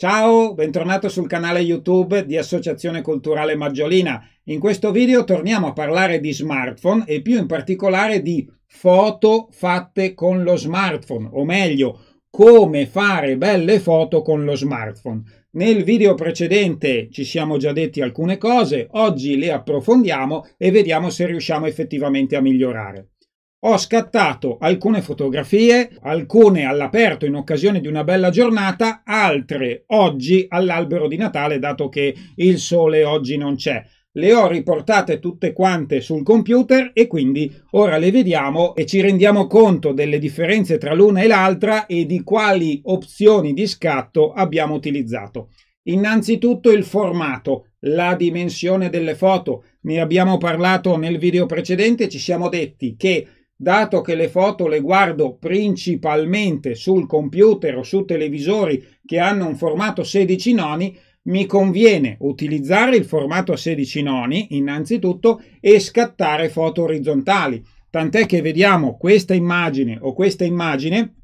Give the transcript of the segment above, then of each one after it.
Ciao, bentornato sul canale YouTube di Associazione Culturale Maggiolina. In questo video torniamo a parlare di smartphone e più in particolare di foto fatte con lo smartphone, o meglio, come fare belle foto con lo smartphone. Nel video precedente ci siamo già detti alcune cose, oggi le approfondiamo e vediamo se riusciamo effettivamente a migliorare. Ho scattato alcune fotografie, alcune all'aperto in occasione di una bella giornata, altre oggi all'albero di Natale, dato che il sole oggi non c'è. Le ho riportate tutte quante sul computer e quindi ora le vediamo e ci rendiamo conto delle differenze tra l'una e l'altra e di quali opzioni di scatto abbiamo utilizzato. Innanzitutto il formato, la dimensione delle foto. Ne abbiamo parlato nel video precedente, ci siamo detti che dato che le foto le guardo principalmente sul computer o su televisori che hanno un formato 16 noni, mi conviene utilizzare il formato 16 noni innanzitutto e scattare foto orizzontali. Tant'è che vediamo questa immagine o questa immagine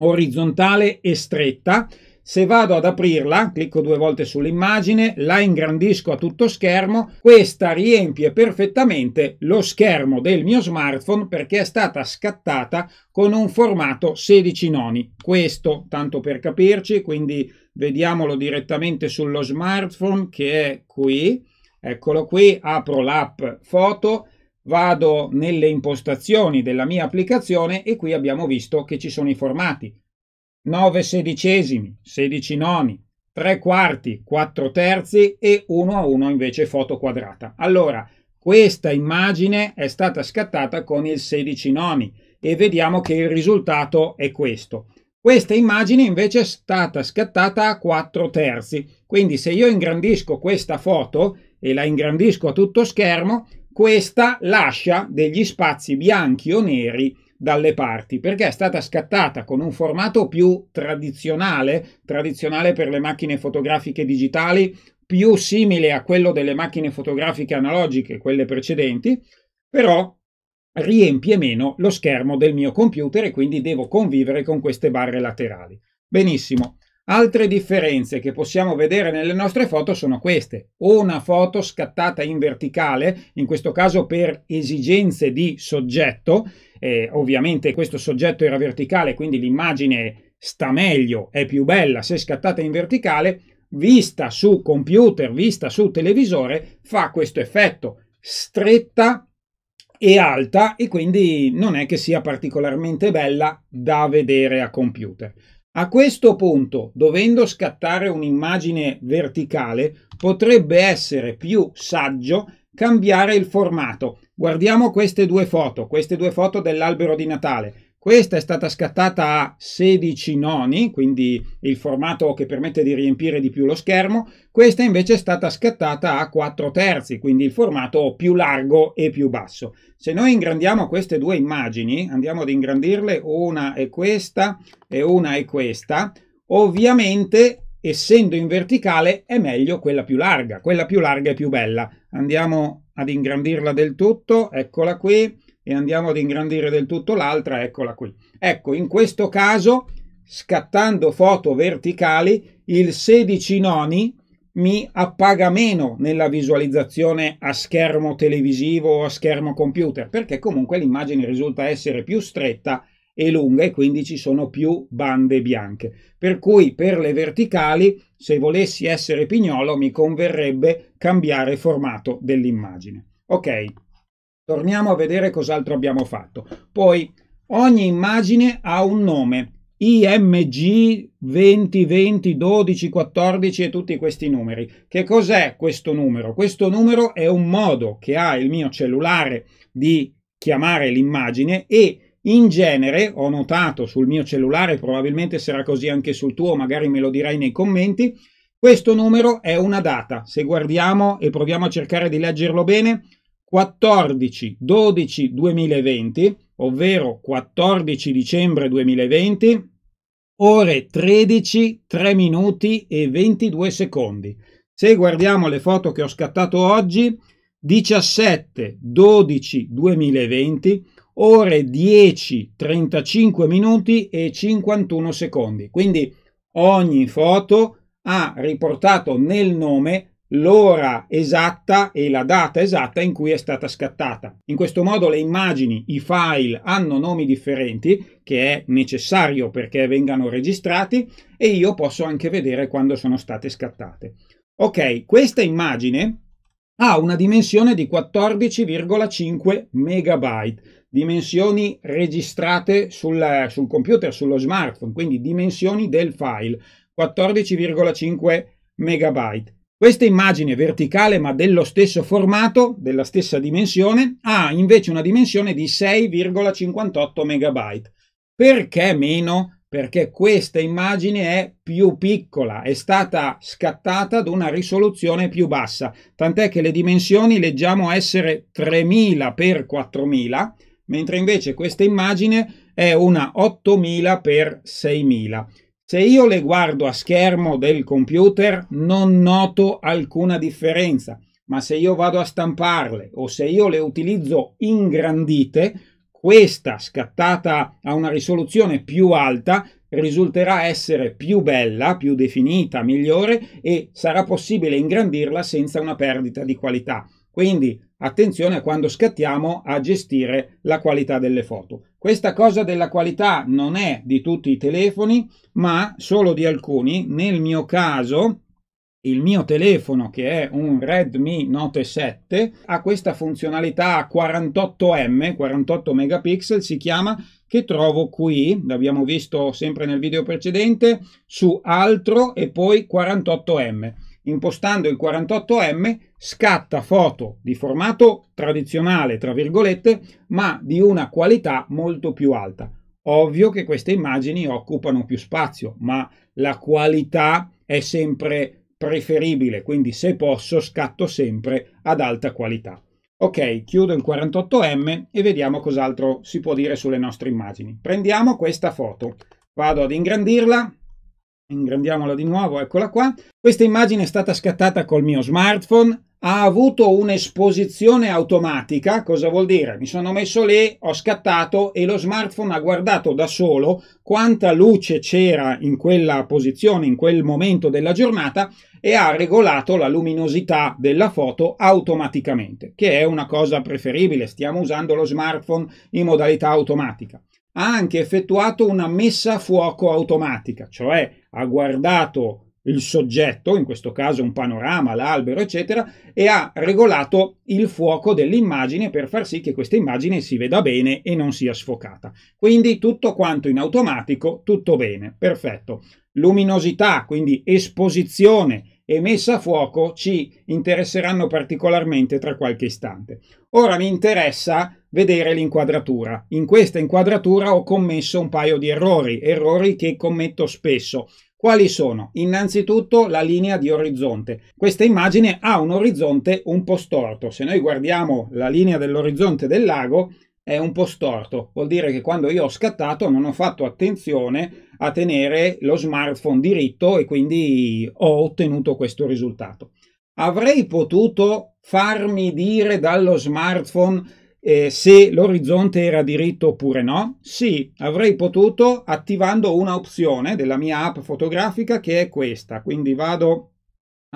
orizzontale e stretta se vado ad aprirla, clicco due volte sull'immagine, la ingrandisco a tutto schermo, questa riempie perfettamente lo schermo del mio smartphone perché è stata scattata con un formato 16 noni. Questo, tanto per capirci, quindi vediamolo direttamente sullo smartphone che è qui. Eccolo qui, apro l'app foto vado nelle impostazioni della mia applicazione e qui abbiamo visto che ci sono i formati 9 sedicesimi, 16 noni, 3 quarti, 4 terzi e 1 a 1 invece foto quadrata. Allora, questa immagine è stata scattata con il 16 noni e vediamo che il risultato è questo. Questa immagine invece è stata scattata a 4 terzi, quindi se io ingrandisco questa foto e la ingrandisco a tutto schermo, questa lascia degli spazi bianchi o neri dalle parti perché è stata scattata con un formato più tradizionale, tradizionale per le macchine fotografiche digitali, più simile a quello delle macchine fotografiche analogiche, quelle precedenti, però riempie meno lo schermo del mio computer e quindi devo convivere con queste barre laterali. Benissimo. Altre differenze che possiamo vedere nelle nostre foto sono queste. una foto scattata in verticale, in questo caso per esigenze di soggetto, eh, ovviamente questo soggetto era verticale, quindi l'immagine sta meglio, è più bella se scattata in verticale, vista su computer, vista su televisore, fa questo effetto stretta e alta e quindi non è che sia particolarmente bella da vedere a computer. A questo punto, dovendo scattare un'immagine verticale, potrebbe essere più saggio cambiare il formato Guardiamo queste due foto, queste due foto dell'albero di Natale. Questa è stata scattata a 16 noni, quindi il formato che permette di riempire di più lo schermo. Questa invece è stata scattata a 4 terzi, quindi il formato più largo e più basso. Se noi ingrandiamo queste due immagini, andiamo ad ingrandirle, una è questa e una è questa, ovviamente essendo in verticale è meglio quella più larga, quella più larga è più bella. Andiamo ad ingrandirla del tutto, eccola qui, e andiamo ad ingrandire del tutto l'altra, eccola qui. Ecco, in questo caso, scattando foto verticali, il 16 noni mi appaga meno nella visualizzazione a schermo televisivo o a schermo computer, perché comunque l'immagine risulta essere più stretta e lunga e quindi ci sono più bande bianche. Per cui per le verticali, se volessi essere pignolo, mi converrebbe cambiare formato dell'immagine. Ok, torniamo a vedere cos'altro abbiamo fatto. Poi ogni immagine ha un nome. IMG 20, 20, 12, 14 e tutti questi numeri. Che cos'è questo numero? Questo numero è un modo che ha il mio cellulare di chiamare l'immagine e in genere, ho notato sul mio cellulare, probabilmente sarà così anche sul tuo, magari me lo dirai nei commenti, questo numero è una data. Se guardiamo e proviamo a cercare di leggerlo bene, 14-12-2020, ovvero 14 dicembre 2020, ore 13, 3 minuti e 22 secondi. Se guardiamo le foto che ho scattato oggi, 17-12-2020, ore 10, 35 minuti e 51 secondi. Quindi ogni foto ha riportato nel nome l'ora esatta e la data esatta in cui è stata scattata. In questo modo le immagini, i file hanno nomi differenti, che è necessario perché vengano registrati, e io posso anche vedere quando sono state scattate. Ok, questa immagine ha una dimensione di 14,5 megabyte dimensioni registrate sul, sul computer, sullo smartphone, quindi dimensioni del file, 14,5 megabyte. Questa immagine verticale ma dello stesso formato, della stessa dimensione, ha invece una dimensione di 6,58 megabyte. Perché meno? Perché questa immagine è più piccola, è stata scattata ad una risoluzione più bassa, tant'è che le dimensioni leggiamo essere 3000 x 4000 mentre invece questa immagine è una 8000 x 6000. Se io le guardo a schermo del computer non noto alcuna differenza, ma se io vado a stamparle o se io le utilizzo ingrandite, questa scattata a una risoluzione più alta risulterà essere più bella, più definita, migliore e sarà possibile ingrandirla senza una perdita di qualità. Quindi attenzione quando scattiamo a gestire la qualità delle foto. Questa cosa della qualità non è di tutti i telefoni, ma solo di alcuni. Nel mio caso, il mio telefono, che è un Redmi Note 7, ha questa funzionalità 48M, 48 megapixel, si chiama, che trovo qui, l'abbiamo visto sempre nel video precedente, su altro e poi 48M. Impostando il 48M scatta foto di formato tradizionale, tra virgolette, ma di una qualità molto più alta. Ovvio che queste immagini occupano più spazio, ma la qualità è sempre preferibile, quindi se posso scatto sempre ad alta qualità. Ok, chiudo il 48M e vediamo cos'altro si può dire sulle nostre immagini. Prendiamo questa foto, vado ad ingrandirla, ingrandiamola di nuovo, eccola qua. Questa immagine è stata scattata col mio smartphone, ha avuto un'esposizione automatica, cosa vuol dire? Mi sono messo lì, ho scattato e lo smartphone ha guardato da solo quanta luce c'era in quella posizione, in quel momento della giornata e ha regolato la luminosità della foto automaticamente, che è una cosa preferibile, stiamo usando lo smartphone in modalità automatica. Ha anche effettuato una messa a fuoco automatica, cioè ha guardato il soggetto, in questo caso un panorama, l'albero, eccetera, e ha regolato il fuoco dell'immagine per far sì che questa immagine si veda bene e non sia sfocata. Quindi tutto quanto in automatico, tutto bene, perfetto. Luminosità, quindi esposizione e messa a fuoco ci interesseranno particolarmente tra qualche istante. Ora mi interessa vedere l'inquadratura. In questa inquadratura ho commesso un paio di errori, errori che commetto spesso. Quali sono? Innanzitutto la linea di orizzonte. Questa immagine ha un orizzonte un po' storto. Se noi guardiamo la linea dell'orizzonte del lago, è un po' storto. Vuol dire che quando io ho scattato non ho fatto attenzione a tenere lo smartphone diritto e quindi ho ottenuto questo risultato. Avrei potuto farmi dire dallo smartphone eh, se l'orizzonte era diritto oppure no? Sì, avrei potuto attivando una opzione della mia app fotografica che è questa. Quindi vado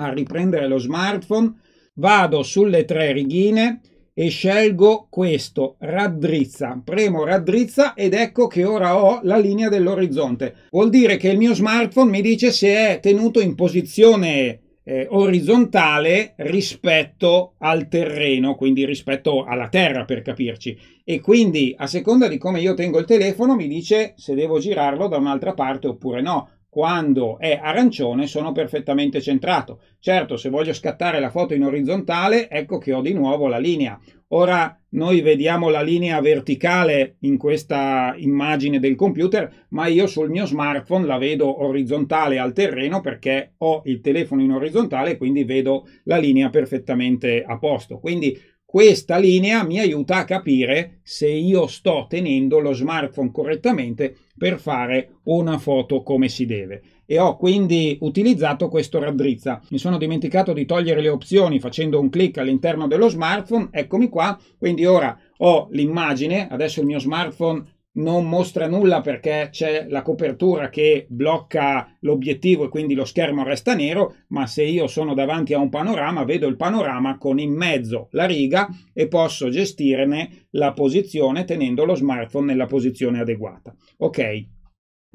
a riprendere lo smartphone, vado sulle tre righine e scelgo questo, raddrizza. Premo raddrizza ed ecco che ora ho la linea dell'orizzonte. Vuol dire che il mio smartphone mi dice se è tenuto in posizione eh, orizzontale rispetto al terreno, quindi rispetto alla terra per capirci. E quindi a seconda di come io tengo il telefono mi dice se devo girarlo da un'altra parte oppure no quando è arancione sono perfettamente centrato. Certo, se voglio scattare la foto in orizzontale, ecco che ho di nuovo la linea. Ora noi vediamo la linea verticale in questa immagine del computer, ma io sul mio smartphone la vedo orizzontale al terreno perché ho il telefono in orizzontale, quindi vedo la linea perfettamente a posto. Quindi questa linea mi aiuta a capire se io sto tenendo lo smartphone correttamente per fare una foto come si deve e ho quindi utilizzato questo raddrizza. Mi sono dimenticato di togliere le opzioni facendo un clic all'interno dello smartphone, eccomi qua, quindi ora ho l'immagine, adesso il mio smartphone non mostra nulla perché c'è la copertura che blocca l'obiettivo e quindi lo schermo resta nero, ma se io sono davanti a un panorama vedo il panorama con in mezzo la riga e posso gestirne la posizione tenendo lo smartphone nella posizione adeguata. Ok.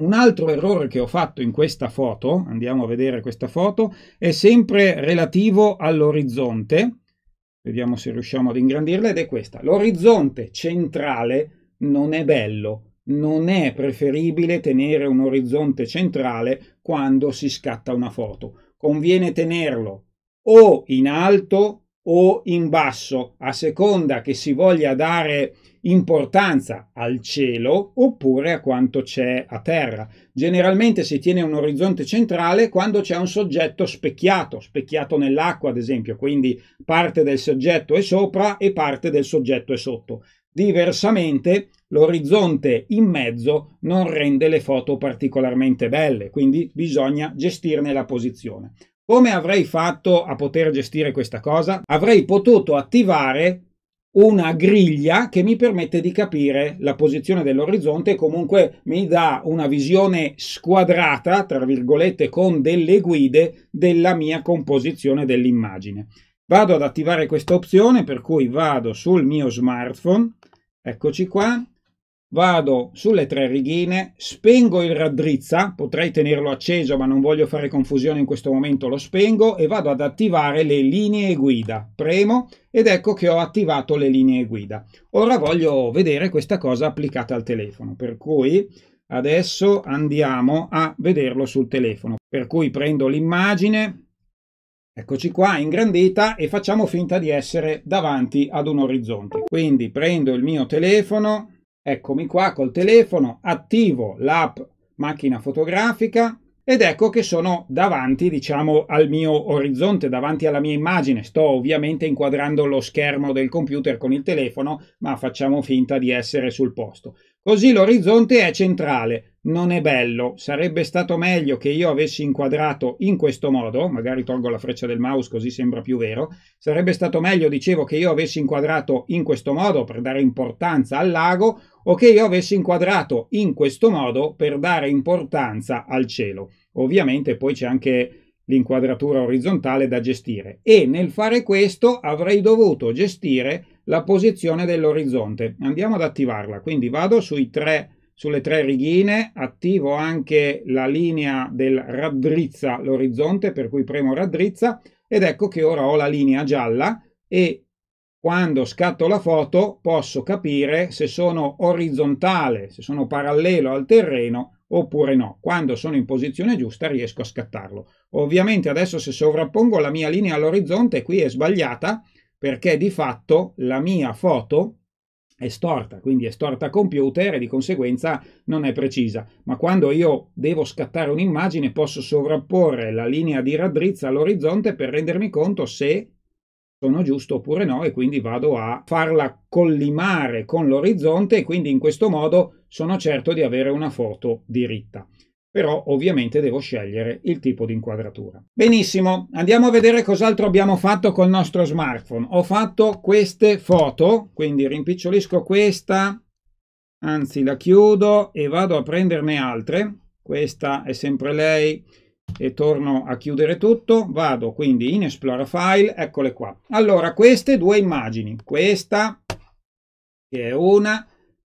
Un altro errore che ho fatto in questa foto, andiamo a vedere questa foto, è sempre relativo all'orizzonte. Vediamo se riusciamo ad ingrandirla ed è questa. L'orizzonte centrale non è bello, non è preferibile tenere un orizzonte centrale quando si scatta una foto. Conviene tenerlo o in alto o in basso, a seconda che si voglia dare importanza al cielo oppure a quanto c'è a terra. Generalmente si tiene un orizzonte centrale quando c'è un soggetto specchiato, specchiato nell'acqua ad esempio, quindi parte del soggetto è sopra e parte del soggetto è sotto. Diversamente, l'orizzonte in mezzo non rende le foto particolarmente belle, quindi bisogna gestirne la posizione. Come avrei fatto a poter gestire questa cosa? Avrei potuto attivare una griglia che mi permette di capire la posizione dell'orizzonte e comunque mi dà una visione squadrata, tra virgolette, con delle guide della mia composizione dell'immagine. Vado ad attivare questa opzione, per cui vado sul mio smartphone, eccoci qua, vado sulle tre righine, spengo il raddrizza, potrei tenerlo acceso ma non voglio fare confusione in questo momento, lo spengo e vado ad attivare le linee guida. Premo ed ecco che ho attivato le linee guida. Ora voglio vedere questa cosa applicata al telefono, per cui adesso andiamo a vederlo sul telefono. Per cui prendo l'immagine, Eccoci qua ingrandita e facciamo finta di essere davanti ad un orizzonte. Quindi prendo il mio telefono, eccomi qua col telefono, attivo l'app macchina fotografica ed ecco che sono davanti, diciamo, al mio orizzonte, davanti alla mia immagine. Sto ovviamente inquadrando lo schermo del computer con il telefono, ma facciamo finta di essere sul posto. Così l'orizzonte è centrale, non è bello. Sarebbe stato meglio che io avessi inquadrato in questo modo, magari tolgo la freccia del mouse così sembra più vero, sarebbe stato meglio, dicevo, che io avessi inquadrato in questo modo per dare importanza al lago o che io avessi inquadrato in questo modo per dare importanza al cielo. Ovviamente poi c'è anche l'inquadratura orizzontale da gestire e nel fare questo avrei dovuto gestire la posizione dell'orizzonte. Andiamo ad attivarla, quindi vado sui tre sulle tre righine, attivo anche la linea del raddrizza l'orizzonte, per cui premo raddrizza, ed ecco che ora ho la linea gialla e quando scatto la foto posso capire se sono orizzontale, se sono parallelo al terreno oppure no. Quando sono in posizione giusta riesco a scattarlo. Ovviamente adesso se sovrappongo la mia linea all'orizzonte qui è sbagliata perché di fatto la mia foto è storta, quindi è storta a computer e di conseguenza non è precisa. Ma quando io devo scattare un'immagine posso sovrapporre la linea di raddrizza all'orizzonte per rendermi conto se sono giusto oppure no e quindi vado a farla collimare con l'orizzonte e quindi in questo modo sono certo di avere una foto diritta però ovviamente devo scegliere il tipo di inquadratura. Benissimo, andiamo a vedere cos'altro abbiamo fatto col nostro smartphone. Ho fatto queste foto, quindi rimpicciolisco questa, anzi la chiudo e vado a prenderne altre. Questa è sempre lei e torno a chiudere tutto. Vado quindi in Explora File, eccole qua. Allora, queste due immagini, questa che è una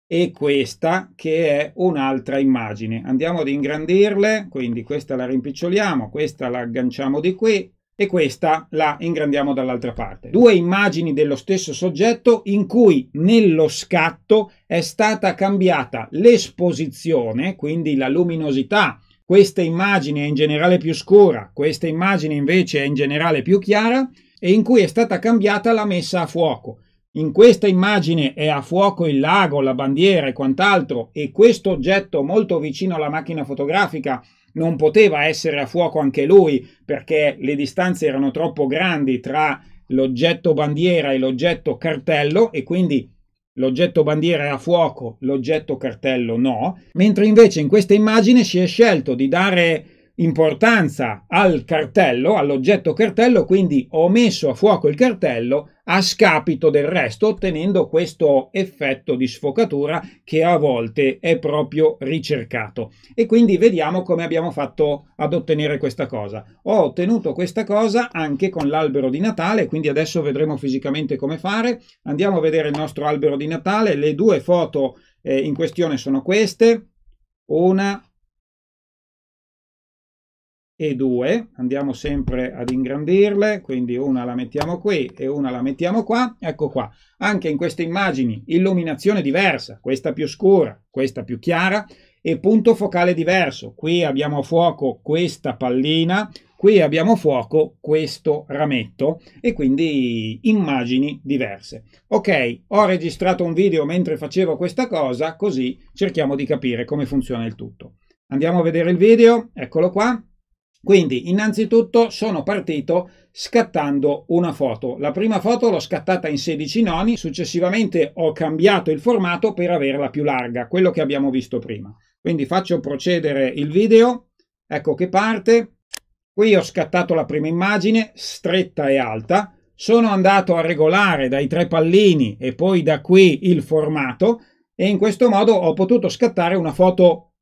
e questa che è un'altra immagine. Andiamo ad ingrandirle, quindi questa la rimpiccioliamo, questa la agganciamo di qui e questa la ingrandiamo dall'altra parte. Due immagini dello stesso soggetto in cui nello scatto è stata cambiata l'esposizione, quindi la luminosità. Questa immagine è in generale più scura, questa immagine invece è in generale più chiara e in cui è stata cambiata la messa a fuoco. In questa immagine è a fuoco il lago, la bandiera e quant'altro e questo oggetto molto vicino alla macchina fotografica non poteva essere a fuoco anche lui perché le distanze erano troppo grandi tra l'oggetto bandiera e l'oggetto cartello e quindi l'oggetto bandiera è a fuoco, l'oggetto cartello no, mentre invece in questa immagine si è scelto di dare importanza al cartello, all'oggetto cartello, quindi ho messo a fuoco il cartello a scapito del resto, ottenendo questo effetto di sfocatura che a volte è proprio ricercato. E quindi vediamo come abbiamo fatto ad ottenere questa cosa. Ho ottenuto questa cosa anche con l'albero di Natale, quindi adesso vedremo fisicamente come fare. Andiamo a vedere il nostro albero di Natale, le due foto eh, in questione sono queste, una e due, andiamo sempre ad ingrandirle, quindi una la mettiamo qui e una la mettiamo qua, ecco qua. Anche in queste immagini illuminazione diversa, questa più scura, questa più chiara e punto focale diverso. Qui abbiamo a fuoco questa pallina, qui abbiamo a fuoco questo rametto e quindi immagini diverse. Ok, ho registrato un video mentre facevo questa cosa, così cerchiamo di capire come funziona il tutto. Andiamo a vedere il video, eccolo qua. Quindi innanzitutto sono partito scattando una foto. La prima foto l'ho scattata in 16 noni, successivamente ho cambiato il formato per averla più larga, quello che abbiamo visto prima. Quindi faccio procedere il video, ecco che parte. Qui ho scattato la prima immagine, stretta e alta. Sono andato a regolare dai tre pallini e poi da qui il formato e in questo modo ho potuto scattare una foto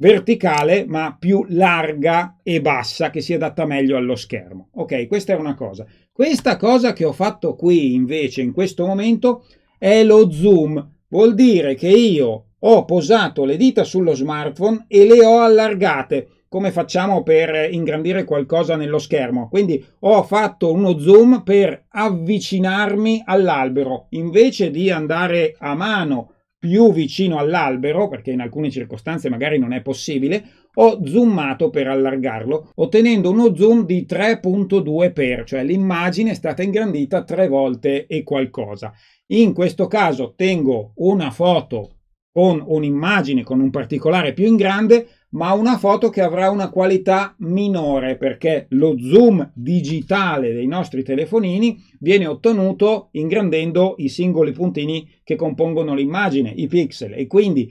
verticale ma più larga e bassa che si adatta meglio allo schermo. Ok, questa è una cosa. Questa cosa che ho fatto qui invece in questo momento è lo zoom. Vuol dire che io ho posato le dita sullo smartphone e le ho allargate come facciamo per ingrandire qualcosa nello schermo. Quindi ho fatto uno zoom per avvicinarmi all'albero invece di andare a mano più vicino all'albero, perché in alcune circostanze magari non è possibile, ho zoomato per allargarlo, ottenendo uno zoom di 3.2 x cioè l'immagine è stata ingrandita tre volte e qualcosa. In questo caso ottengo una foto con un'immagine con un particolare più in grande, ma una foto che avrà una qualità minore perché lo zoom digitale dei nostri telefonini viene ottenuto ingrandendo i singoli puntini che compongono l'immagine, i pixel e quindi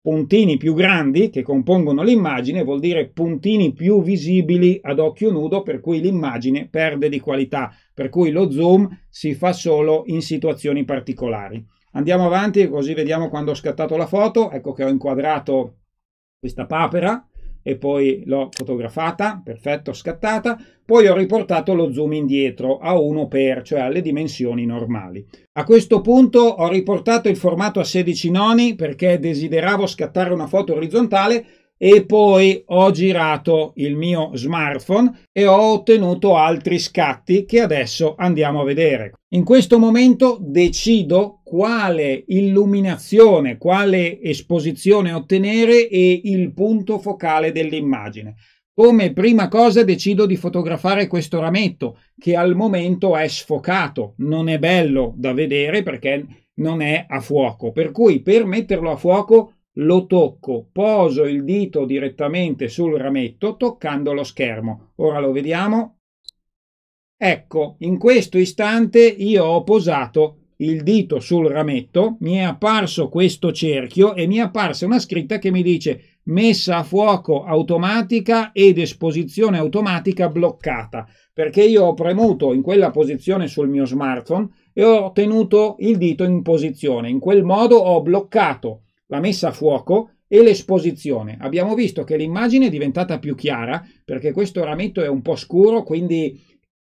puntini più grandi che compongono l'immagine vuol dire puntini più visibili ad occhio nudo per cui l'immagine perde di qualità, per cui lo zoom si fa solo in situazioni particolari. Andiamo avanti così vediamo quando ho scattato la foto, ecco che ho inquadrato questa papera e poi l'ho fotografata, perfetto, scattata, poi ho riportato lo zoom indietro a 1x, cioè alle dimensioni normali. A questo punto ho riportato il formato a 16 noni perché desideravo scattare una foto orizzontale e poi ho girato il mio smartphone e ho ottenuto altri scatti che adesso andiamo a vedere. In questo momento decido quale illuminazione, quale esposizione ottenere e il punto focale dell'immagine. Come prima cosa decido di fotografare questo rametto che al momento è sfocato, non è bello da vedere perché non è a fuoco, per cui per metterlo a fuoco lo tocco, poso il dito direttamente sul rametto toccando lo schermo. Ora lo vediamo. Ecco, in questo istante io ho posato il dito sul rametto, mi è apparso questo cerchio e mi è apparsa una scritta che mi dice messa a fuoco automatica ed esposizione automatica bloccata, perché io ho premuto in quella posizione sul mio smartphone e ho tenuto il dito in posizione. In quel modo ho bloccato la messa a fuoco e l'esposizione. Abbiamo visto che l'immagine è diventata più chiara perché questo rametto è un po' scuro, quindi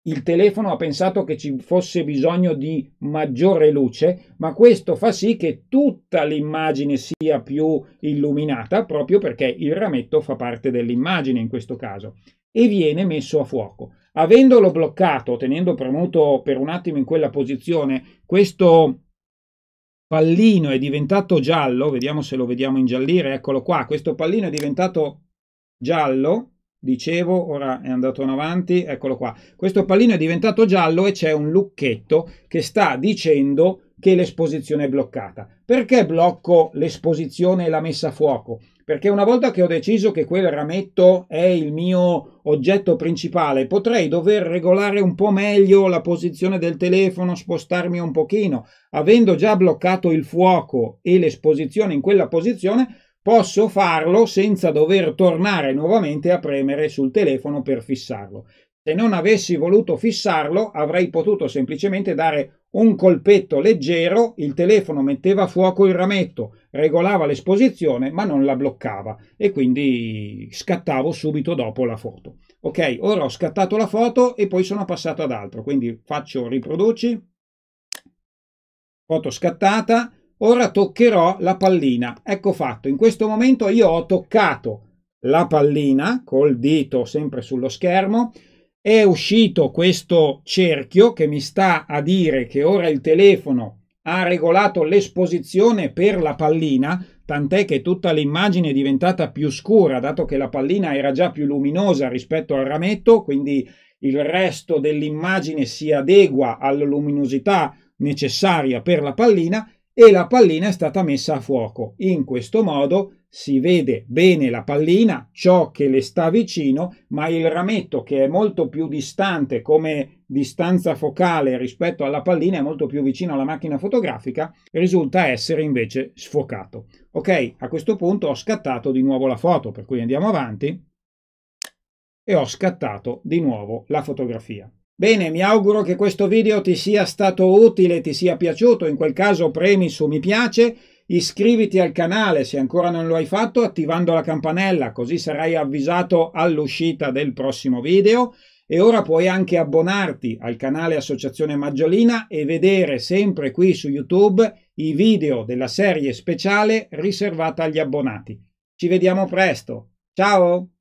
il telefono ha pensato che ci fosse bisogno di maggiore luce, ma questo fa sì che tutta l'immagine sia più illuminata proprio perché il rametto fa parte dell'immagine in questo caso e viene messo a fuoco. Avendolo bloccato, tenendo premuto per un attimo in quella posizione, questo pallino è diventato giallo, vediamo se lo vediamo ingiallire, eccolo qua, questo pallino è diventato giallo, dicevo, ora è andato in avanti, eccolo qua, questo pallino è diventato giallo e c'è un lucchetto che sta dicendo che l'esposizione è bloccata. Perché blocco l'esposizione e la messa a fuoco? Perché una volta che ho deciso che quel rametto è il mio oggetto principale, potrei dover regolare un po' meglio la posizione del telefono, spostarmi un pochino. Avendo già bloccato il fuoco e l'esposizione in quella posizione, posso farlo senza dover tornare nuovamente a premere sul telefono per fissarlo. Se non avessi voluto fissarlo, avrei potuto semplicemente dare un colpetto leggero, il telefono metteva a fuoco il rametto, regolava l'esposizione ma non la bloccava e quindi scattavo subito dopo la foto. Ok, ora ho scattato la foto e poi sono passato ad altro, quindi faccio riproduci, foto scattata, ora toccherò la pallina. Ecco fatto, in questo momento io ho toccato la pallina col dito sempre sullo schermo è uscito questo cerchio che mi sta a dire che ora il telefono ha regolato l'esposizione per la pallina, tant'è che tutta l'immagine è diventata più scura, dato che la pallina era già più luminosa rispetto al rametto, quindi il resto dell'immagine si adegua alla luminosità necessaria per la pallina e la pallina è stata messa a fuoco. In questo modo si vede bene la pallina, ciò che le sta vicino, ma il rametto che è molto più distante come distanza focale rispetto alla pallina, è molto più vicino alla macchina fotografica, risulta essere invece sfocato. Ok, a questo punto ho scattato di nuovo la foto, per cui andiamo avanti e ho scattato di nuovo la fotografia. Bene, mi auguro che questo video ti sia stato utile, ti sia piaciuto, in quel caso premi su mi piace Iscriviti al canale se ancora non lo hai fatto attivando la campanella così sarai avvisato all'uscita del prossimo video e ora puoi anche abbonarti al canale Associazione Maggiolina e vedere sempre qui su YouTube i video della serie speciale riservata agli abbonati. Ci vediamo presto, ciao!